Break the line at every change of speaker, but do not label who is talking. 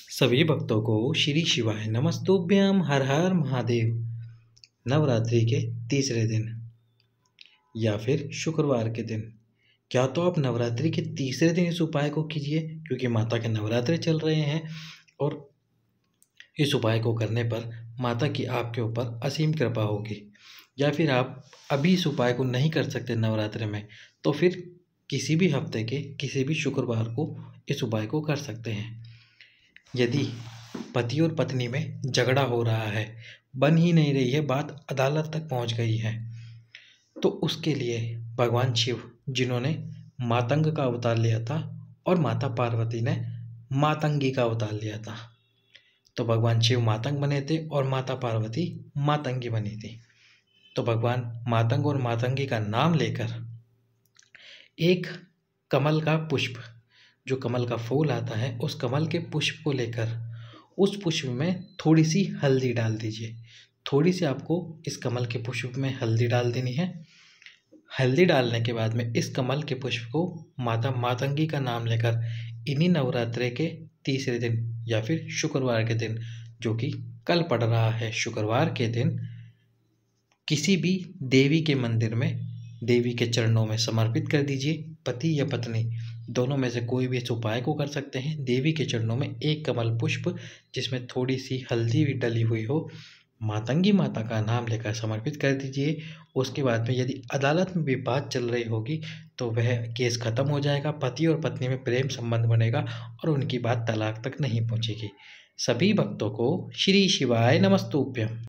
सभी भक्तों को श्री शिवाय नमस्तुभ्यम हर हर महादेव नवरात्रि के तीसरे दिन या फिर शुक्रवार के दिन क्या तो आप नवरात्रि के तीसरे दिन इस उपाय को कीजिए क्योंकि माता के नवरात्रे चल रहे हैं और इस उपाय को करने पर माता की आपके ऊपर असीम कृपा होगी या फिर आप अभी इस उपाय को नहीं कर सकते नवरात्रि में तो फिर किसी भी हफ्ते के किसी भी शुक्रवार को इस उपाय को कर सकते हैं यदि पति और पत्नी में झगड़ा हो रहा है बन ही नहीं रही है बात अदालत तक पहुंच गई है तो उसके लिए भगवान शिव जिन्होंने मातंग का अवतार लिया था और माता पार्वती ने मातंगी का अवतार लिया था तो भगवान शिव मातंग बने थे और माता पार्वती मातंगी बनी थी तो भगवान मातंग और मातंगी का नाम लेकर एक कमल का पुष्प जो कमल का फूल आता है उस कमल के पुष्प को लेकर उस पुष्प में थोड़ी सी हल्दी डाल दीजिए थोड़ी सी आपको इस कमल के पुष्प में हल्दी डाल देनी है हल्दी डालने के बाद में इस कमल के पुष्प को माता मातंगी का नाम लेकर इन्हीं नवरात्रे के तीसरे दिन या फिर शुक्रवार के दिन जो कि कल पड़ रहा है शुक्रवार के दिन किसी भी देवी के मंदिर में देवी के चरणों में समर्पित कर दीजिए पति या पत्नी दोनों में से कोई भी इस उपाय को कर सकते हैं देवी के चरणों में एक कमल पुष्प जिसमें थोड़ी सी हल्दी भी डली हुई हो मातंगी माता का नाम लेकर समर्पित कर दीजिए उसके बाद में यदि अदालत में भी बात चल रही होगी तो वह केस ख़त्म हो जाएगा पति और पत्नी में प्रेम संबंध बनेगा और उनकी बात तलाक तक नहीं पहुँचेगी सभी भक्तों को श्री शिवाय नमस्तुभ्यम